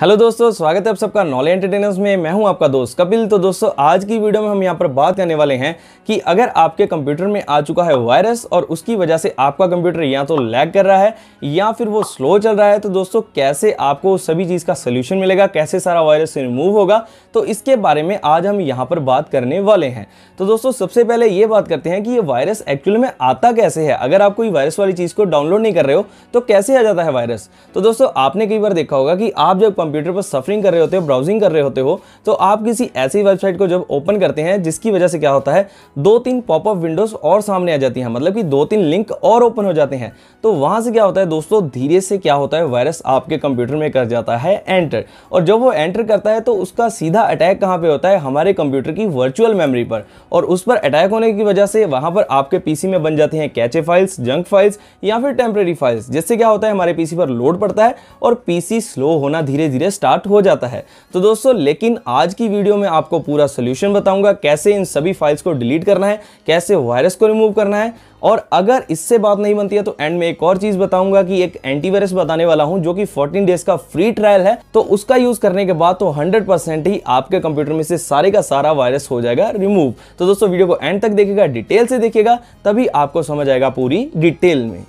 Hello दोस्तों स्वागत है आप सबका नॉलेज एंटरटेनर्स में मैं हूं आपका दोस्त कपिल तो दोस्तों आज की वीडियो में हम यहां पर बात करने वाले हैं कि अगर आपके कंप्यूटर में आ चुका है वायरस और उसकी वजह से आपका कंप्यूटर या तो लैग कर रहा है या फिर वो स्लो चल रहा है तो दोस्तों कैसे आपको सभी चीज़ का सोल्यूशन मिलेगा कैसे सारा वायरस रिमूव होगा तो इसके बारे में आज हम यहाँ पर बात करने वाले हैं तो दोस्तों सबसे पहले ये बात करते हैं कि ये वायरस एक्चुअल में आता कैसे है अगर आप कोई वायरस वाली चीज़ को डाउनलोड नहीं कर रहे हो तो कैसे आ जाता है वायरस तो दोस्तों आपने कई बार देखा होगा कि आप जब कंप्यूटर पर सफरिंग कर रहे होते हो ब्राउजिंग कर रहे होते हो तो आप किसी ऐसी वेबसाइट को जब ओपन करते हैं जिसकी वजह से क्या होता है दो तीन पॉपअप विंडोज और सामने आ जाती हैं मतलब कि दो तीन लिंक और ओपन हो जाते हैं तो वहां से क्या होता है दोस्तों धीरे से क्या होता है वायरस आपके कंप्यूटर में कर जाता है एंटर और जब वो एंटर करता है तो उसका सीधा अटैक कहाँ पर होता है हमारे कंप्यूटर की वर्चुअल मेमरी पर और उस पर अटैक होने की वजह से वहाँ पर आपके पीसी में बन जाते हैं कैचे फाइल्स जंक फाइल्स या फिर टेम्प्रेरी फाइल्स जिससे क्या होता है हमारे पीसी पर लोड पड़ता है और पीसी स्लो होना धीरे धीरे धीरे स्टार्ट हो जाता है तो दोस्तों लेकिन आज की वीडियो में आपको पूरा सोल्यूशन बताऊंगा कैसे इन सभी फाइल्स को डिलीट करना है कैसे वायरस को रिमूव करना है और अगर इससे बात नहीं बनती है तो एंड में एक और चीज बताऊंगा कि एक एंटीवायरस बताने वाला हूं जो कि 14 डेज का फ्री ट्रायल है तो उसका यूज करने के बाद तो 100% ही आपके कंप्यूटर में से सारे का सारा वायरस हो जाएगा रिमूव तो दोस्तों वीडियो को एंड तक देखिएगा डिटेल से देखिएगा तभी आपको समझ आएगा पूरी डिटेल में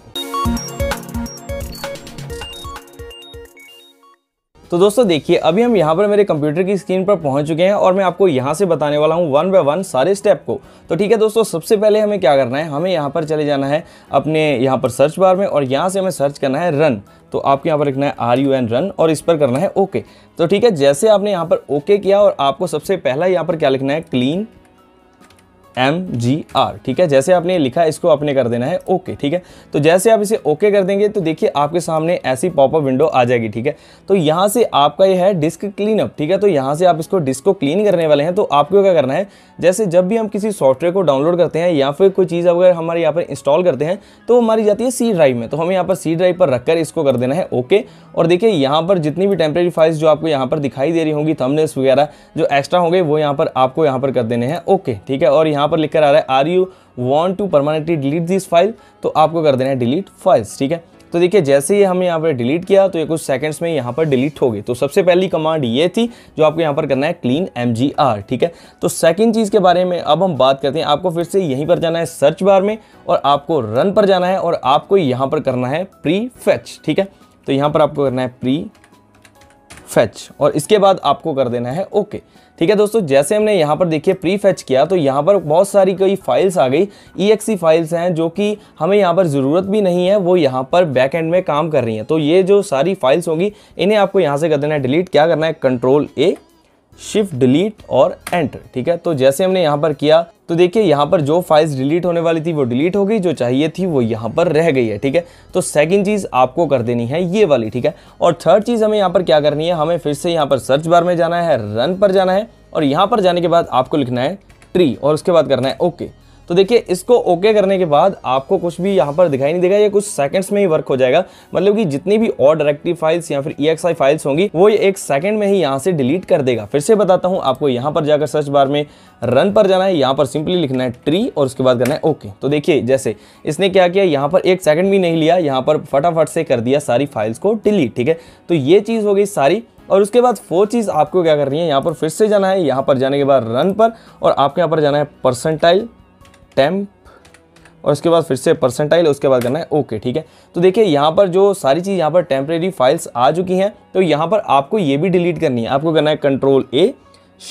तो दोस्तों देखिए अभी हम यहाँ पर मेरे कंप्यूटर की स्क्रीन पर पहुँच चुके हैं और मैं आपको यहाँ से बताने वाला हूँ वन बाय वन सारे स्टेप को तो ठीक है दोस्तों सबसे पहले हमें क्या करना है हमें यहाँ पर चले जाना है अपने यहाँ पर सर्च बार में और यहाँ से हमें सर्च करना है रन तो आपके यहाँ पर लिखना है आर यू एन रन और इस पर करना है ओके तो ठीक है जैसे आपने यहाँ पर ओके किया और आपको सबसे पहला यहाँ पर क्या लिखना है क्लीन एम जी आर ठीक है जैसे आपने लिखा इसको आपने कर देना है ओके ठीक है तो जैसे आप इसे ओके कर देंगे तो देखिए आपके सामने ऐसी पॉपअप विंडो आ जाएगी ठीक है तो यहाँ से आपका ये है डिस्क क्लीन अप ठीक है तो यहाँ से आप इसको डिस्क को क्लीन करने वाले हैं तो आपको क्या करना है जैसे जब भी हम किसी सॉफ्टवेयर को डाउनलोड करते हैं या फिर कोई चीज़ अगर हमारे यहाँ पर इंस्टॉल करते हैं तो हमारी जाती है सी ड्राइव में तो हमें यहाँ पर सी ड्राइव पर रखकर इसको कर देना है ओके और देखिए यहाँ पर जितनी भी टेम्प्रेरी फाइल्स जो आपको यहाँ पर दिखाई दे रही होंगी थमनेस वगैरह जो एक्स्ट्रा होंगे वो यहाँ पर आपको यहाँ पर कर देने हैं ओके ठीक है और यहाँ यहाँ पर लिखकर आ रहा है are you want to permanently delete this file तो आपको कर देना है डिलीट फाइल्स ठीक है तो देखिए जैसे ही हमें यहाँ पर डिलीट किया तो ये कुछ सेकंड्स में यहाँ पर डिलीट हो गई तो सबसे पहली कमांड ये थी जो आपको यहाँ पर करना है क्लीन एम ठीक है तो सेकंड चीज़ के बारे में अब हम बात करते हैं आपको फिर से यहीं पर जाना है सर्च बार में और आपको रन पर जाना है और आपको यहाँ पर करना है प्री फैच ठीक है तो यहाँ पर आपको करना है प्री फैच और इसके बाद आपको कर देना है ओके ठीक है दोस्तों जैसे हमने यहाँ पर देखिए प्री फैच किया तो यहाँ पर बहुत सारी कई फाइल्स आ गई ई फाइल्स हैं जो कि हमें यहाँ पर ज़रूरत भी नहीं है वो यहाँ पर बैक एंड में काम कर रही हैं तो ये जो सारी फाइल्स होंगी इन्हें आपको यहाँ से कर देना है डिलीट क्या करना है कंट्रोल ए शिफ्ट डिलीट और एंटर ठीक है तो जैसे हमने यहाँ पर किया तो देखिए यहाँ पर जो फाइल्स डिलीट होने वाली थी वो डिलीट हो गई जो चाहिए थी वो यहाँ पर रह गई है ठीक है तो सेकंड चीज़ आपको कर देनी है ये वाली ठीक है और थर्ड चीज़ हमें यहाँ पर क्या करनी है हमें फिर से यहाँ पर सर्च बार में जाना है रन पर जाना है और यहाँ पर जाने के बाद आपको लिखना है ट्री और उसके बाद करना है ओके okay. तो देखिए इसको ओके करने के बाद आपको कुछ भी यहाँ पर दिखाई नहीं देगा ये कुछ सेकंड्स में ही वर्क हो जाएगा मतलब कि जितनी भी और डायरेक्टिव फाइल्स या फिर ई फाइल्स होंगी वो ये एक सेकंड में ही यहाँ से डिलीट कर देगा फिर से बताता हूँ आपको यहाँ पर जाकर सर्च बार में रन पर जाना है यहाँ पर सिंपली लिखना है ट्री और उसके बाद करना है ओके तो देखिए जैसे इसने क्या किया यहाँ पर एक सेकेंड भी नहीं लिया यहाँ पर फटाफट से कर दिया सारी फाइल्स को डिलीट ठीक है तो ये चीज़ हो गई सारी और उसके बाद फोर चीज़ आपको क्या करनी है यहाँ पर फिर से जाना है यहाँ पर जाने के बाद रन पर और आपके यहाँ पर जाना है परसेंटाइल टेम्प और उसके बाद फिर से परसेंटाइल उसके बाद करना है ओके ठीक है तो देखिए यहाँ पर जो सारी चीज़ यहाँ पर टेम्परेरी फाइल्स आ चुकी हैं तो यहाँ पर आपको ये भी डिलीट करनी है आपको करना है control A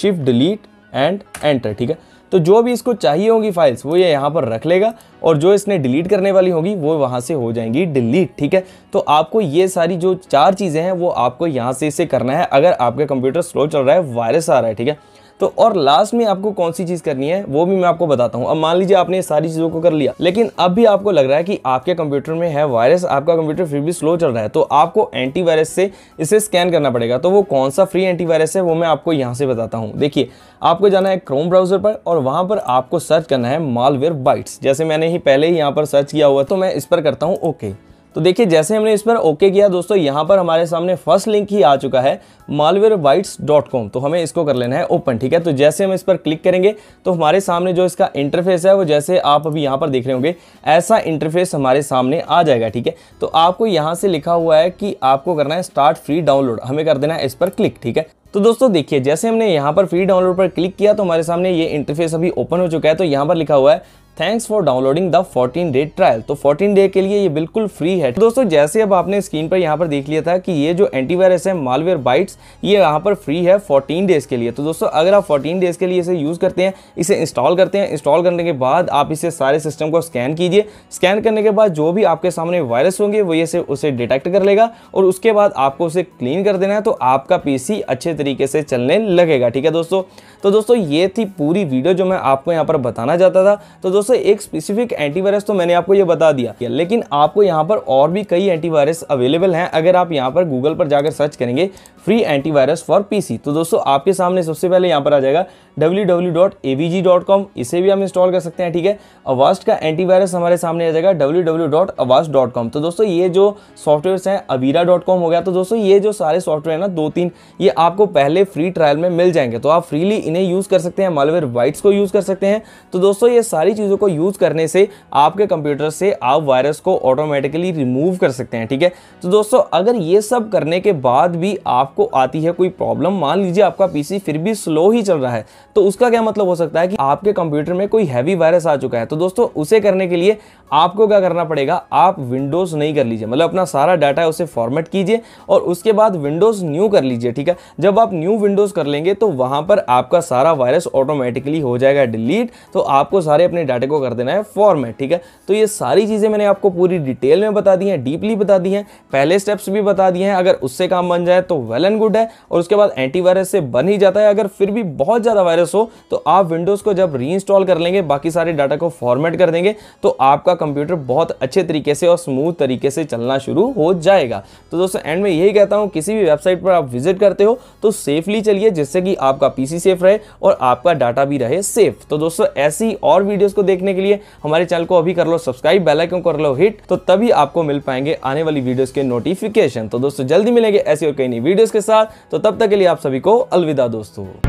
shift delete and enter ठीक है तो जो भी इसको चाहिए होंगी फाइल्स वो ये यहाँ पर रख लेगा और जो इसने डिलीट करने वाली होगी वो वहाँ से हो जाएंगी डिलीट ठीक है तो आपको ये सारी जो चार चीज़ें हैं वो आपको यहाँ से इसे करना है अगर आपका कंप्यूटर स्लो चल रहा है वायरस आ रहा है ठीक है तो और लास्ट में आपको कौन सी चीज़ करनी है वो भी मैं आपको बताता हूँ अब मान लीजिए आपने सारी चीज़ों को कर लिया लेकिन अब भी आपको लग रहा है कि आपके कंप्यूटर में है वायरस आपका कंप्यूटर फिर भी स्लो चल रहा है तो आपको एंटीवायरस से इसे स्कैन करना पड़ेगा तो वो कौन सा फ्री एंटीवायरस है वो मैं आपको यहाँ से बताता हूँ देखिए आपको जाना है क्रोम ब्राउजर पर और वहाँ पर आपको सर्च करना है मालवेयर बाइट्स जैसे मैंने ही पहले ही यहाँ पर सर्च किया हुआ तो मैं इस पर करता हूँ ओके तो देखिए जैसे हमने इस पर ओके किया दोस्तों यहाँ पर हमारे सामने फर्स्ट लिंक ही आ चुका है मालवेयर तो हमें इसको कर लेना है ओपन ठीक है तो जैसे हम इस पर क्लिक करेंगे तो हमारे सामने जो इसका इंटरफेस है वो जैसे आप अभी यहाँ पर देख रहे होंगे ऐसा इंटरफेस हमारे सामने आ जाएगा ठीक है तो आपको यहां से लिखा हुआ है कि आपको करना है स्टार्ट फ्री डाउनलोड हमें कर देना है इस पर क्लिक ठीक है तो दोस्तों देखिए जैसे हमने यहाँ पर फ्री डाउनलोड पर क्लिक किया तो हमारे सामने ये इंटरफेस अभी ओपन हो चुका है तो यहाँ पर लिखा हुआ है thanks for downloading the 14 day trial तो 14 डे के लिए ये बिल्कुल फ्री है तो दोस्तों जैसे अब आपने स्क्रीन पर यहाँ पर देख लिया था कि ये जो एंटीवायरस है मालवेयर बाइट्स ये यहाँ पर फ्री है 14 डेज के लिए तो दोस्तों अगर आप 14 डेज के लिए इसे यूज़ करते हैं इसे इंस्टॉल करते हैं इंस्टॉल करने के बाद आप इसे सारे सिस्टम को स्कैन कीजिए स्कैन करने के बाद जो भी आपके सामने वायरस होंगे वो ये उसे डिटेक्ट कर लेगा और उसके बाद आपको उसे क्लीन कर देना है तो आपका पी अच्छे तरीके से चलने लगेगा ठीक है दोस्तों तो दोस्तों ये थी पूरी वीडियो जो मैं आपको यहाँ पर बताना चाहता था तो दोस्तों दोस्तों एक स्पेसिफिक एंटीवायरस तो मैंने आपको ये बता दिया लेकिन आपको यहाँ पर और भी कई एंटीवायरस अवेलेबल हैं अगर आप यहाँ पर गूगल पर जाकर सर्च करेंगे फ्री एंटीवायरस फॉर पीसी तो दोस्तों आपके सामने सबसे पहले यहाँ पर आ जाएगा www.avg.com इसे भी हम इंस्टॉल कर सकते हैं ठीक है अवास्ट का एंटीवायरस हमारे सामने आ जाएगा www.avast.com तो दोस्तों ये जो सॉफ्टवेयर हैं अवीरा हो गया तो दोस्तों ये जो सारे सॉफ्टवेयर है ना दो तीन ये आपको पहले फ्री ट्रायल में मिल जाएंगे तो आप फ्रीली इन्हें यूज़ कर सकते हैं मालवेयर वाइट्स को यूज़ कर सकते हैं तो दोस्तों ये सारी चीज़ों को यूज़ करने से आपके कंप्यूटर से आप वायरस को ऑटोमेटिकली रिमूव कर सकते हैं ठीक है तो दोस्तों अगर ये सब करने के बाद भी आपको आती है कोई प्रॉब्लम मान लीजिए आपका पीसी फिर भी स्लो ही चल रहा है तो उसका क्या मतलब हो सकता है कि आपके कंप्यूटर में कोई हैवी वायरस आ चुका है तो दोस्तों उसे करने के लिए आपको क्या करना पड़ेगा आप विंडोज़ नहीं कर लीजिए मतलब अपना सारा डाटा है उसे फॉर्मेट कीजिए और उसके बाद विंडोज़ न्यू कर लीजिए ठीक है जब आप न्यू विंडोज़ कर लेंगे तो वहां पर आपका सारा वायरस ऑटोमेटिकली हो जाएगा डिलीट तो आपको सारे अपने डाटे को कर देना है फॉर्मेट ठीक है तो ये सारी चीज़ें मैंने आपको पूरी डिटेल में बता दी है डीपली बता दी है पहले स्टेप्स भी बता दिए हैं अगर उससे काम बन जाए तो वेल एंड गुड है और उसके बाद एंटीवायरस से बन ही जाता है अगर फिर भी बहुत ज़्यादा वायरस प्रोसेस हो तो आप विंडोज़ को जब रीइंस्टॉल कर लेंगे बाकी सारे डाटा को फॉर्मेट कर देंगे तो आपका कंप्यूटर बहुत अच्छे तरीके से और स्मूथ तरीके से चलना शुरू हो जाएगा तो दोस्तों एंड में यही कहता हूँ किसी भी वेबसाइट पर आप विजिट करते हो तो सेफली चलिए जिससे कि आपका पीसी सेफ रहे और आपका डाटा भी रहे सेफ तो दोस्तों ऐसी और वीडियोस को देखने के लिए हमारे चैनल को अभी कर लो सब्सक्राइब बेलाइकन कर लो हिट तो तभी आपको मिल पाएंगे आने वाली वीडियोस के नोटिफिकेशन तो दोस्तों जल्दी मिलेंगे ऐसी और कई नई वीडियोस के साथ तो तब तक के लिए आप सभी को अलविदा दोस्तों